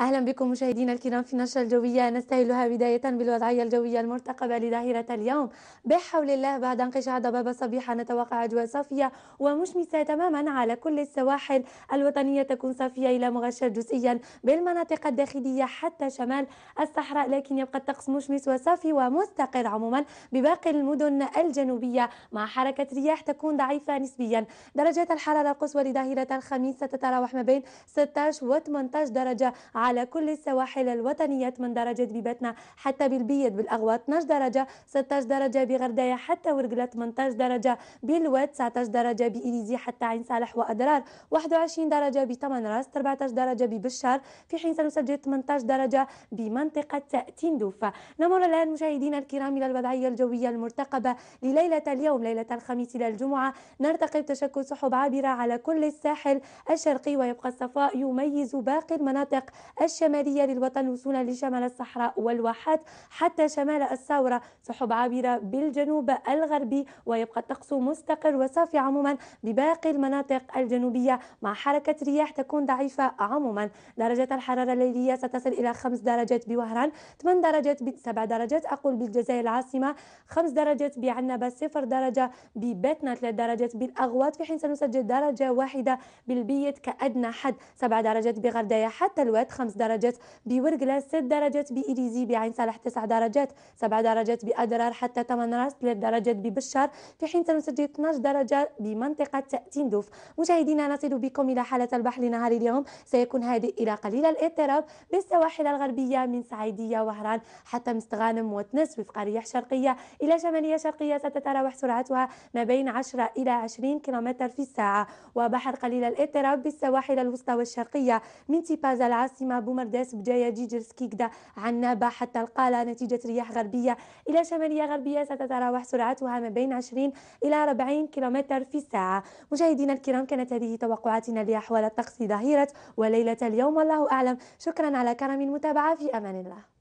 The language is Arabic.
أهلا بكم مشاهدينا الكرام في النشرة الجوية نستهلها بداية بالوضعية الجوية المرتقبة لظاهرة اليوم بحول الله بعد انقشاع ضباب صبيحه نتوقع أجواء صافية ومشمسة تماما على كل السواحل الوطنية تكون صافية إلى مغشى جزئيا بالمناطق الداخلية حتى شمال الصحراء لكن يبقى الطقس مشمس وصافي ومستقر عموما بباقي المدن الجنوبية مع حركة رياح تكون ضعيفة نسبيا درجات الحرارة القصوى لظاهرة الخميس ستتراوح ما بين 16 و 18 درجة على كل السواحل الوطنية من درجة بباتنا حتى بالبيض بالأغواط 12 درجة 16 درجة بغرداية حتى ورقلة 18 درجة بالواد 19 درجة بإليزي حتى عين صالح وأضرار 21 درجة بثمن راس 14 درجة ببشار في حين سنسجل 18 درجة بمنطقة تندوفة نمر الآن مشاهدينا الكرام إلى الوضعية الجوية المرتقبة لليلة اليوم ليلة الخميس إلى الجمعة نرتقي بتشكل سحب عابرة على كل الساحل الشرقي ويبقى الصفاء يميز باقي المناطق الشمالية للوطن وصولا لشمال الصحراء والواحات حتى شمال الثوره سحب عابرة بالجنوب الغربي ويبقى الطقس مستقر وصافي عموما بباقي المناطق الجنوبية مع حركة رياح تكون ضعيفة عموما درجة الحرارة الليلية ستصل إلى 5 درجات بوهران 8 درجات ب 7 درجات أقول بالجزائر العاصمة 5 درجات بعنبة 0 درجة ببتنا 3 درجات بالأغواط في حين سنسجل درجة واحدة بالبيت كأدنى حد 7 درجات بغردايه حتى الواد خمس درجات بورقلا ست درجات بإليزي بعين صالح تسع درجات سبع درجات بأدرار حتى ثمان راس ثلاث درجات ببشار في حين سنسجل 12 درجة بمنطقة تيندوف مشاهدينا نصل بكم إلى حالة البحر لنهار اليوم سيكون هادئ إلى قليل الاضطراب بالسواحل الغربية من سعيدية وهران حتى مستغانم وتنس وفق رياح شرقية إلى شمالية شرقية ستتراوح سرعتها ما بين 10 إلى 20 كم في الساعة وبحر قليل الاضطراب بالسواحل الوسطى والشرقية من تيبازا العاصمة اسمها بومرداس بداية جيجرس كيكدا عنابة حتى القالة نتيجة رياح غربية إلى شمالية غربية ستتراوح سرعتها ما بين 20 إلى 40 كيلومتر في الساعة مشاهدينا الكرام كانت هذه توقعاتنا لأحوال الطقس ظهيرة وليلة اليوم والله أعلم شكرا على كرم المتابعة في أمان الله